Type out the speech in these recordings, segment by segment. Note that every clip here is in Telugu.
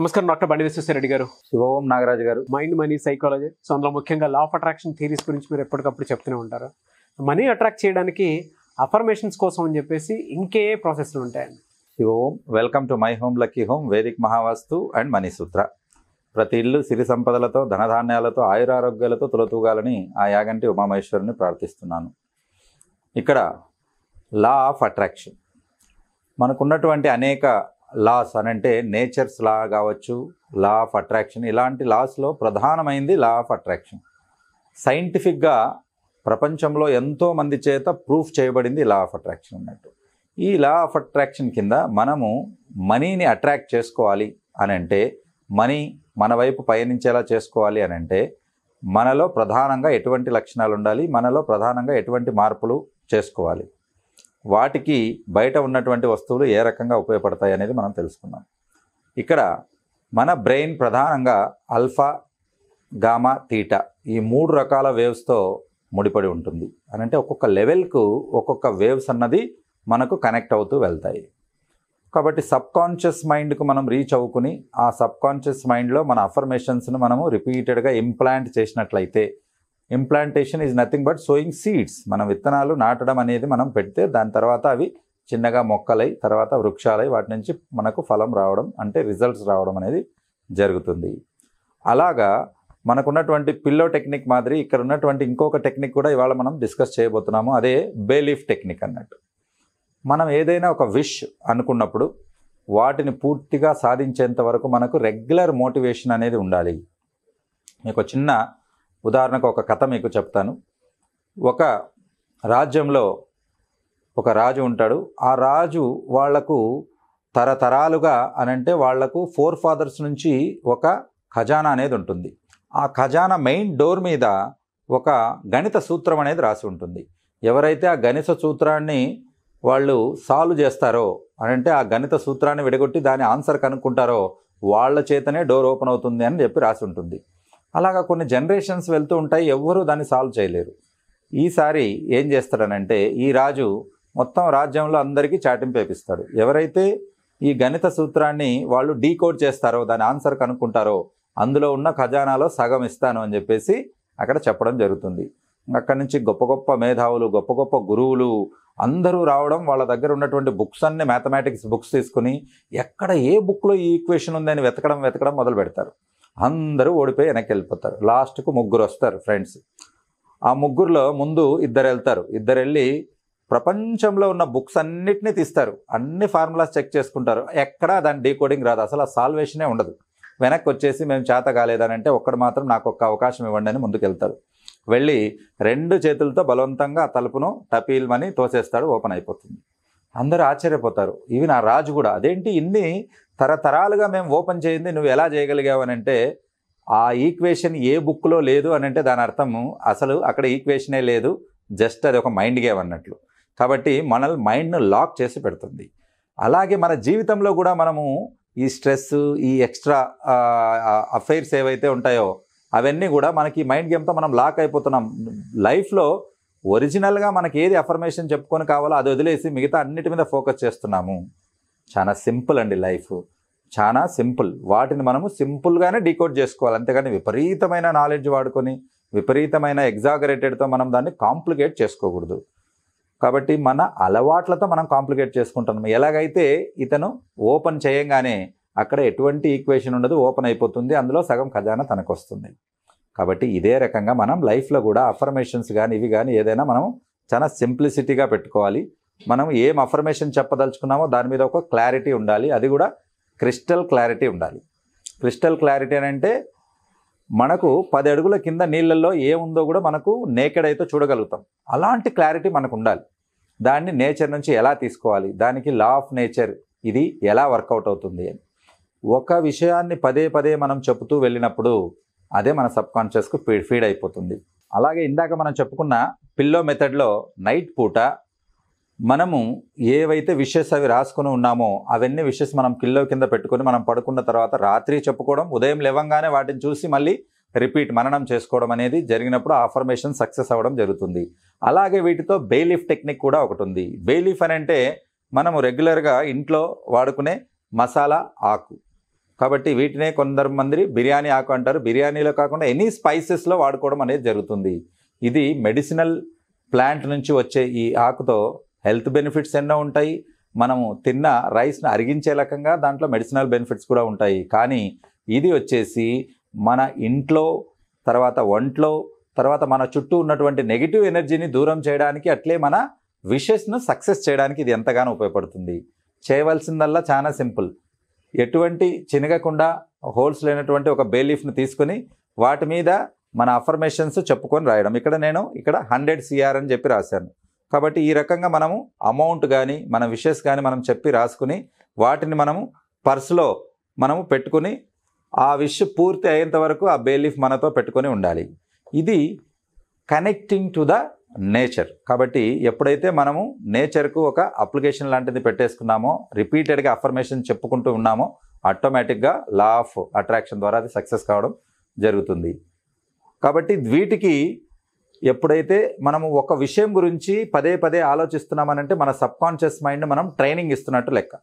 నమస్కారం డాక్టర్ బండి విశ్వేశ్వరరెడ్డి గారు శివోం నాగరాజు గారు మైండ్ మనీ సైకాలజీ సో అందులో ముఖ్యంగా లా ఆఫ్ అట్రాక్షన్ థీరీస్ గురించి మీరు ఎప్పటికప్పుడు చెప్తూనే ఉంటారు మనీ అట్రాక్ట్ చేయడానికి అఫర్మేషన్స్ కోసం అని చెప్పేసి ఇంకే ప్రాసెస్లు ఉంటాయండి Shivom welcome to my home lucky home vedic Mahavastu and money Sutra ప్రతి ఇల్లు సిరి సంపదలతో ధనధాన్యాలతో ఆయురారోగ్యాలతో తులతూగాలని ఆ యాగంటి ఉమామహేశ్వరుని ప్రార్థిస్తున్నాను ఇక్కడ లా ఆఫ్ అట్రాక్షన్ మనకున్నటువంటి అనేక లాస్ అని అంటే నేచర్స్ లా కావచ్చు లా ఆఫ్ అట్రాక్షన్ ఇలాంటి లాస్లో ప్రధానమైంది లా ఆఫ్ అట్రాక్షన్ సైంటిఫిక్గా ప్రపంచంలో ఎంతోమంది చేత ప్రూఫ్ చేయబడింది లా ఆఫ్ అట్రాక్షన్ అన్నట్టు ఈ లా ఆఫ్ అట్రాక్షన్ కింద మనము మనీని అట్రాక్ట్ చేసుకోవాలి అని అంటే మనీ మన వైపు పయనించేలా చేసుకోవాలి అని అంటే మనలో ప్రధానంగా ఎటువంటి లక్షణాలు ఉండాలి మనలో ప్రధానంగా ఎటువంటి మార్పులు చేసుకోవాలి వాటికి బయట ఉన్నటువంటి వస్తువులు ఏ రకంగా ఉపయోగపడతాయి అనేది మనం తెలుసుకుందాం ఇక్కడ మన బ్రెయిన్ ప్రధానంగా అల్ఫా గామా తీటా ఈ మూడు రకాల వేవ్స్తో ముడిపడి ఉంటుంది అని అంటే ఒక్కొక్క లెవెల్కు ఒక్కొక్క వేవ్స్ అన్నది మనకు కనెక్ట్ అవుతూ వెళ్తాయి కాబట్టి సబ్ కాన్షియస్ మైండ్కు మనం రీచ్ అవ్వుకుని ఆ సబ్ కాన్షియస్ మైండ్లో మన అఫర్మేషన్స్ను మనము రిపీటెడ్గా ఇంప్లాంట్ చేసినట్లయితే implantation is nothing but sowing seeds మనం విత్తనాలు నాటడం అనేది మనం పెడితే దాని తర్వాత అవి చిన్నగా మొక్కలై తర్వాత వృక్షాలై వాటి నుంచి మనకు ఫలం రావడం అంటే రిజల్ట్స్ రావడం అనేది జరుగుతుంది అలాగా మనకున్నటువంటి పిల్లో టెక్నిక్ మాదిరి ఇక్కడ ఉన్నటువంటి ఇంకొక టెక్నిక్ కూడా ఇవాళ మనం డిస్కస్ చేయబోతున్నాము అదే బేలీఫ్ టెక్నిక్ అన్నట్టు మనం ఏదైనా ఒక విష్ అనుకున్నప్పుడు వాటిని పూర్తిగా సాధించేంత వరకు మనకు రెగ్యులర్ మోటివేషన్ అనేది ఉండాలి మీకు చిన్న ఉదాహరణకు ఒక కథ మీకు చెప్తాను ఒక రాజ్యంలో ఒక రాజు ఉంటాడు ఆ రాజు వాళ్లకు తరతరాలుగా అని అంటే వాళ్లకు ఫోర్ ఫాదర్స్ నుంచి ఒక ఖజానా అనేది ఉంటుంది ఆ ఖజానా మెయిన్ డోర్ మీద ఒక గణిత సూత్రం అనేది రాసి ఉంటుంది ఎవరైతే ఆ గణిత సూత్రాన్ని వాళ్ళు సాల్వ్ చేస్తారో అనంటే ఆ గణిత సూత్రాన్ని విడగొట్టి దాని ఆన్సర్ కనుక్కుంటారో వాళ్ళ చేతనే డోర్ ఓపెన్ అవుతుంది అని చెప్పి రాసి ఉంటుంది అలాగా కొన్ని జనరేషన్స్ వెళ్తూ ఉంటాయి ఎవ్వరూ దాన్ని సాల్వ్ చేయలేరు ఈసారి ఏం చేస్తాడనంటే ఈ రాజు మొత్తం రాజ్యంలో అందరికీ చాటింపేపిస్తాడు ఎవరైతే ఈ గణిత సూత్రాన్ని వాళ్ళు డీకోడ్ చేస్తారో దాని ఆన్సర్ కనుక్కుంటారో అందులో ఉన్న ఖజానాలో సగం ఇస్తాను అని చెప్పేసి అక్కడ చెప్పడం జరుగుతుంది అక్కడి నుంచి గొప్ప గొప్ప మేధావులు గొప్ప గొప్ప గురువులు అందరూ రావడం వాళ్ళ దగ్గర ఉన్నటువంటి బుక్స్ అన్ని మ్యాథమెటిక్స్ బుక్స్ తీసుకుని ఎక్కడ ఏ బుక్లో ఈ ఈక్వేషన్ ఉందని వెతకడం వెతకడం మొదలు పెడతారు అందరూ ఓడిపోయి వెనక్కి వెళ్ళిపోతారు లాస్ట్కు ముగ్గురు వస్తారు ఫ్రెండ్స్ ఆ ముగ్గురులో ముందు ఇద్దరు వెళ్తారు ఇద్దరు వెళ్ళి ప్రపంచంలో ఉన్న బుక్స్ అన్నిటినీ తీస్తారు అన్ని ఫార్ములాస్ చెక్ చేసుకుంటారు ఎక్కడా దాని డీకోడింగ్ రాదు అసలు ఆ సాల్వేషనే ఉండదు వెనక్కి వచ్చేసి మేము చేత కాలేదనంటే ఒక్కడు మాత్రం నాకు ఒక్క అవకాశం ఇవ్వండి అని వెళ్తారు వెళ్ళి రెండు చేతులతో బలవంతంగా ఆ తలుపును టపీల్మని తోసేస్తాడు ఓపెన్ అయిపోతుంది అందరూ ఆశ్చర్యపోతారు ఇవి నా రాజు కూడా అదేంటి ఇన్ని తరతరాలుగా మేము ఓపెన్ చేయింది నువ్వు ఎలా చేయగలిగావనంటే ఆ ఈక్వేషన్ ఏ బుక్లో లేదు అని అంటే దాని అర్థము అసలు అక్కడ ఈక్వేషనే లేదు జస్ట్ అది ఒక మైండ్ గేమ్ అన్నట్లు కాబట్టి మనల్ మైండ్ను లాక్ చేసి పెడుతుంది అలాగే మన జీవితంలో కూడా మనము ఈ స్ట్రెస్ ఈ ఎక్స్ట్రా అఫైర్స్ ఏవైతే ఉంటాయో అవన్నీ కూడా మనకి మైండ్ గేమ్తో మనం లాక్ అయిపోతున్నాం లైఫ్లో ఒరిజినల్గా మనకి ఏది అఫర్మేషన్ చెప్పుకొని కావాలో అది వదిలేసి మిగతా అన్నిటి మీద ఫోకస్ చేస్తున్నాము చాలా సింపుల్ అండి లైఫ్ చాలా సింపుల్ వాటిని మనము సింపుల్గానే డీకోడ్ చేసుకోవాలి అంతేగాని విపరీతమైన నాలెడ్జ్ వాడుకొని విపరీతమైన ఎగ్జాగరేటెడ్తో మనం దాన్ని కాంప్లికేట్ చేసుకోకూడదు కాబట్టి మన అలవాట్లతో మనం కాంప్లికేట్ చేసుకుంటాము ఎలాగైతే ఇతను ఓపెన్ చేయంగానే అక్కడ ఎటువంటి ఈక్వేషన్ ఉండదు ఓపెన్ అయిపోతుంది అందులో సగం ఖజానా తనకు వస్తుంది కాబట్టి ఇదే రకంగా మనం లైఫ్లో కూడా అఫర్మేషన్స్ కానీ ఇవి కానీ ఏదైనా మనం చాలా సింప్లిసిటీగా పెట్టుకోవాలి మనం ఏం అఫర్మేషన్ చెప్పదలుచుకున్నామో దాని మీద ఒక క్లారిటీ ఉండాలి అది కూడా క్రిస్టల్ క్లారిటీ ఉండాలి క్రిస్టల్ క్లారిటీ అని అంటే మనకు పది అడుగుల కింద నీళ్ళల్లో ఏముందో కూడా మనకు నేకెడ్ అయితే చూడగలుగుతాం అలాంటి క్లారిటీ మనకు ఉండాలి దాన్ని నేచర్ నుంచి ఎలా తీసుకోవాలి దానికి లా ఆఫ్ నేచర్ ఇది ఎలా వర్కౌట్ అవుతుంది అని ఒక విషయాన్ని పదే పదే మనం చెబుతూ వెళ్ళినప్పుడు అదే మన సబ్కాన్షియస్కు ఫీడ్ ఫీడ్ అయిపోతుంది అలాగే ఇందాక మనం చెప్పుకున్న పిల్లో మెథడ్లో నైట్ పూట మనము ఏవైతే విషెస్ అవి రాసుకుని ఉన్నామో అవన్నీ విషెస్ మనం పిల్లో కింద పెట్టుకొని మనం పడుకున్న తర్వాత రాత్రి చెప్పుకోవడం ఉదయం లేవంగానే వాటిని చూసి మళ్ళీ రిపీట్ మననం చేసుకోవడం అనేది జరిగినప్పుడు ఆఫర్మేషన్ సక్సెస్ అవ్వడం జరుగుతుంది అలాగే వీటితో బెయిలీఫ్ టెక్నిక్ కూడా ఒకటి ఉంది బెయిలీఫ్ అని అంటే మనము రెగ్యులర్గా ఇంట్లో వాడుకునే మసాలా ఆకు కాబట్టి వీటినే కొందరు మంది బిర్యానీ ఆకు అంటారు బిర్యానీలో కాకుండా ఎనీ స్పైసెస్లో వాడుకోవడం అనేది జరుగుతుంది ఇది మెడిసినల్ ప్లాంట్ నుంచి వచ్చే ఈ ఆకుతో హెల్త్ బెనిఫిట్స్ ఎన్నో ఉంటాయి మనము తిన్న రైస్ను అరిగించే రకంగా దాంట్లో మెడిసినల్ బెనిఫిట్స్ కూడా ఉంటాయి కానీ ఇది వచ్చేసి మన ఇంట్లో తర్వాత ఒంట్లో తర్వాత మన చుట్టూ ఉన్నటువంటి నెగిటివ్ ఎనర్జీని దూరం చేయడానికి అట్లే మన విషెస్ను సక్సెస్ చేయడానికి ఇది ఎంతగానో ఉపయోగపడుతుంది చేయవలసిందల్లా చాలా సింపుల్ ఎటువంటి చినగకుండా హోల్స్ లేనటువంటి ఒక బేలీఫ్ను తీసుకుని వాటి మీద మన అఫర్మేషన్స్ చెప్పుకొని రాయడం ఇక్కడ నేను ఇక్కడ హండ్రెడ్ సిఆర్ అని చెప్పి రాశాను కాబట్టి ఈ రకంగా మనము అమౌంట్ కానీ మన విషెస్ కానీ మనం చెప్పి రాసుకుని వాటిని మనము పర్సులో మనము పెట్టుకుని ఆ విష్ పూర్తి అయ్యేంత వరకు ఆ బేలీఫ్ మనతో పెట్టుకొని ఉండాలి ఇది కనెక్టింగ్ టు ద నేచర్ కాబట్టి ఎప్పుడైతే మనము నేచర్కు ఒక అప్లికేషన్ లాంటిది పెట్టేసుకున్నామో రిపీటెడ్గా అఫర్మేషన్ చెప్పుకుంటూ ఉన్నామో ఆటోమేటిక్గా లా ఆఫ్ అట్రాక్షన్ ద్వారా అది సక్సెస్ కావడం జరుగుతుంది కాబట్టి వీటికి ఎప్పుడైతే మనము ఒక విషయం గురించి పదే పదే ఆలోచిస్తున్నామనంటే మన సబ్ కాన్షియస్ మైండ్ మనం ట్రైనింగ్ ఇస్తున్నట్టు లెక్క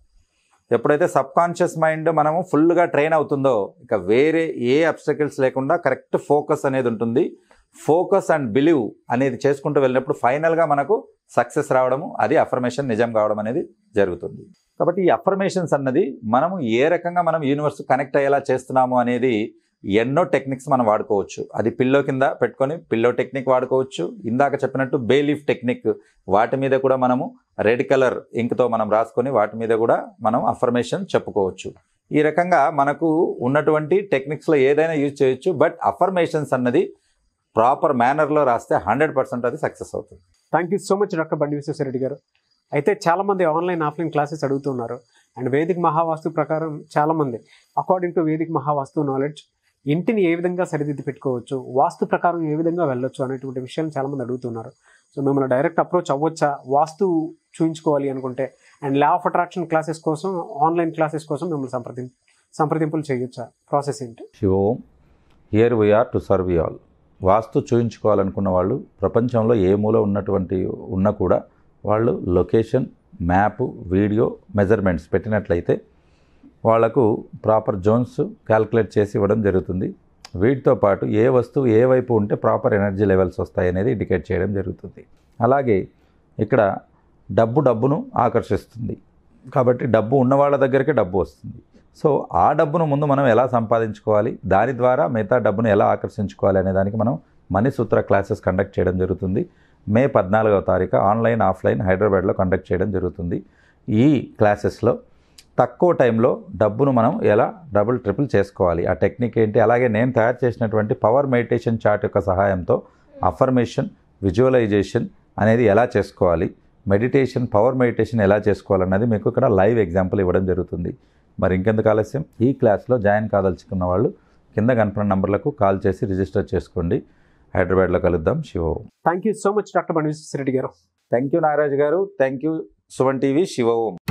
ఎప్పుడైతే సబ్ కాన్షియస్ మైండ్ మనము ఫుల్గా ట్రైన్ అవుతుందో ఇక వేరే ఏ అబ్స్టకిల్స్ లేకుండా కరెక్ట్ ఫోకస్ అనేది ఉంటుంది ఫోకస్ అండ్ బిలీవ్ అనేది చేసుకుంటూ వెళ్ళినప్పుడు ఫైనల్గా మనకు సక్సెస్ రావడము అది అఫర్మేషన్ నిజం కావడం అనేది జరుగుతుంది కాబట్టి ఈ అఫర్మేషన్స్ అన్నది మనము ఏ రకంగా మనం యూనివర్స్ కనెక్ట్ అయ్యేలా చేస్తున్నాము అనేది ఎన్నో టెక్నిక్స్ మనం వాడుకోవచ్చు అది పిల్లో కింద పెట్టుకొని పిల్లో టెక్నిక్ వాడుకోవచ్చు ఇందాక చెప్పినట్టు బేలీఫ్ టెక్నిక్ వాటి మీద కూడా మనము రెడ్ కలర్ ఇంక్తో మనం రాసుకొని వాటి మీద కూడా మనం అఫర్మేషన్ చెప్పుకోవచ్చు ఈ రకంగా మనకు ఉన్నటువంటి టెక్నిక్స్లో ఏదైనా యూజ్ చేయొచ్చు బట్ అఫర్మేషన్స్ అన్నది ప్రాపర్ మేనర్లో రాస్తే హండ్రెడ్ పర్సెంట్ అది సక్సెస్ అవుతుంది thank you so much doctor Bandi Vishweshwar Reddy garu అయితే చాలామంది ఆన్లైన్ ఆఫ్లైన్ క్లాసెస్ అడుగుతున్నారు అండ్ వేదిక మహావాస్తు ప్రకారం చాలామంది అకార్డింగ్ టు వేదిక మహావాస్తు నాలెడ్జ్ ఇంటిని ఏ విధంగా సరిదిద్ది పెట్టుకోవచ్చు వాస్తు ప్రకారం ఏ విధంగా వెళ్ళొచ్చు అనేటువంటి విషయాలు చాలామంది అడుగుతున్నారు సో మిమ్మల్ని డైరెక్ట్ అప్రోచ్ అవ్వచ్చా వాస్తు చూయించుకోవాలి అనుకుంటే and law of attraction classes కోసం ఆన్లైన్ క్లాసెస్ కోసం మిమ్మల్ని సంప్రదిం సంప్రదింపులు చేయొచ్చా ప్రాసెస్ ఏంటి Shivom here we are to serve all vastu చూయించుకోవాలనుకున్న వాళ్ళు ప్రపంచంలో ఏ మూల ఉన్నటువంటి ఉన్నా కూడా వాళ్ళు లొకేషన్ మ్యాప్ వీడియో మెజర్మెంట్స్ పెట్టినట్లయితే వాళ్లకు ప్రాపర్ జోన్స్ క్యాల్కులేట్ చేసి ఇవ్వడం జరుగుతుంది వీటితో పాటు ఏ వస్తువు ఏ వైపు ఉంటే ప్రాపర్ ఎనర్జీ లెవెల్స్ వస్తాయి అనేది ఇండికేట్ చేయడం జరుగుతుంది అలాగే ఇక్కడ డబ్బు డబ్బును ఆకర్షిస్తుంది కాబట్టి డబ్బు ఉన్న వాళ్ళ దగ్గరికి డబ్బు వస్తుంది సో ఆ డబ్బును ముందు మనం ఎలా సంపాదించుకోవాలి దాని ద్వారా మిగతా డబ్బును ఎలా ఆకర్షించుకోవాలి అనే దానికి మనం మనీ సూత్ర క్లాసెస్ కండక్ట్ చేయడం జరుగుతుంది మే పద్నాలుగవ తారీఖు ఆన్లైన్ ఆఫ్లైన్ హైదరాబాద్లో కండక్ట్ చేయడం జరుగుతుంది ఈ క్లాసెస్లో తక్కువ టైంలో డబ్బును మనం ఎలా డబుల్ ట్రిపుల్ చేసుకోవాలి ఆ టెక్నిక్ ఏంటి అలాగే నేను తయారు చేసినటువంటి పవర్ మెడిటేషన్ చార్ట్ యొక్క సహాయంతో అఫర్మేషన్ విజువలైజేషన్ అనేది ఎలా చేసుకోవాలి మెడిటేషన్ పవర్ మెడిటేషన్ ఎలా చేసుకోవాలన్నది మీకు ఇక్కడ లైవ్ ఎగ్జాంపుల్ ఇవ్వడం జరుగుతుంది మరి ఇంకెందుకు ఆలస్యం ఈ క్లాస్లో జాయిన్ కాదలుచుకున్న వాళ్ళు కింద కనపడిన నంబర్లకు కాల్ చేసి రిజిస్టర్ చేసుకోండి హైదరాబాద్లో కలుద్దాం Shivo thank you so much doctor Manish Reddy garu thank you Nagaraj garu thank you Suvan TV Shiva Om